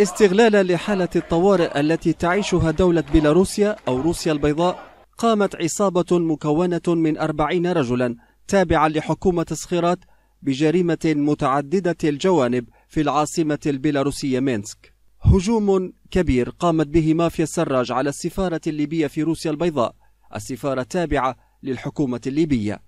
استغلالا لحالة الطوارئ التي تعيشها دولة بيلاروسيا أو روسيا البيضاء قامت عصابة مكونة من أربعين رجلا تابعا لحكومة صخيرات بجريمة متعددة الجوانب في العاصمة البيلاروسية مينسك هجوم كبير قامت به مافيا السراج على السفارة الليبية في روسيا البيضاء السفارة تابعة للحكومة الليبية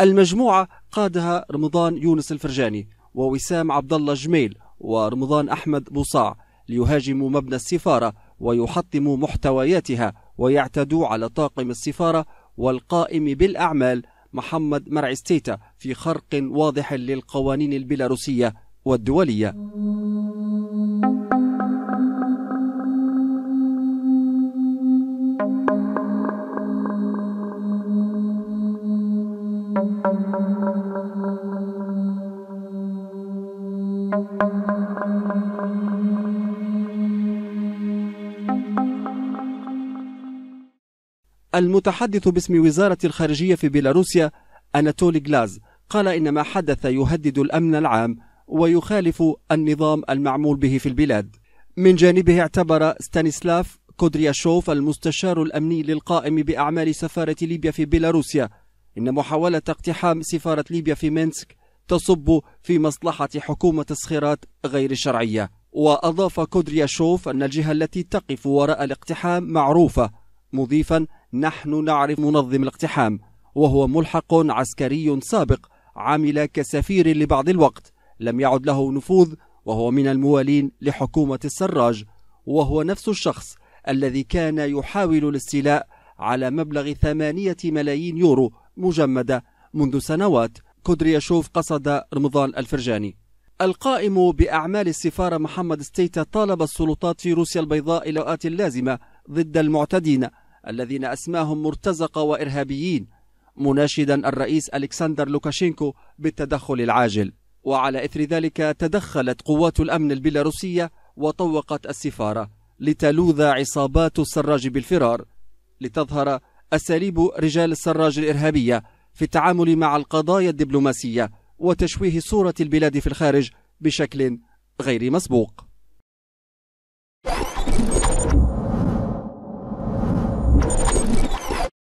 المجموعة قادها رمضان يونس الفرجاني ووسام عبد الله جميل ورمضان أحمد بوصاع ليهاجموا مبنى السفارة ويحطموا محتوياتها ويعتدوا على طاقم السفارة والقائم بالأعمال محمد مرعستيتا في خرق واضح للقوانين البيلاروسية والدولية المتحدث باسم وزارة الخارجية في بيلاروسيا أناتولي غلاز قال إن ما حدث يهدد الأمن العام ويخالف النظام المعمول به في البلاد من جانبه اعتبر ستانيسلاف كودرياشوف المستشار الأمني للقائم بأعمال سفارة ليبيا في بيلاروسيا إن محاولة اقتحام سفارة ليبيا في مينسك تصب في مصلحة حكومة الصخيرات غير الشرعية وأضاف كودرياشوف أن الجهة التي تقف وراء الاقتحام معروفة مضيفا نحن نعرف منظم الاقتحام وهو ملحق عسكري سابق عمل كسفير لبعض الوقت لم يعد له نفوذ وهو من الموالين لحكومة السراج وهو نفس الشخص الذي كان يحاول الاستيلاء على مبلغ ثمانية ملايين يورو مجمدة منذ سنوات كودرياشوف قصد رمضان الفرجاني القائم بأعمال السفارة محمد ستيتا طالب السلطات في روسيا البيضاء الأوقات اللازمة ضد المعتدين الذين أسماهم مرتزقة وإرهابيين مناشدا الرئيس ألكسندر لوكاشينكو بالتدخل العاجل وعلى إثر ذلك تدخلت قوات الأمن البيلاروسية وطوقت السفارة لتلوذ عصابات السراج بالفرار لتظهر أساليب رجال السراج الإرهابية في التعامل مع القضايا الدبلوماسية وتشويه صورة البلاد في الخارج بشكل غير مسبوق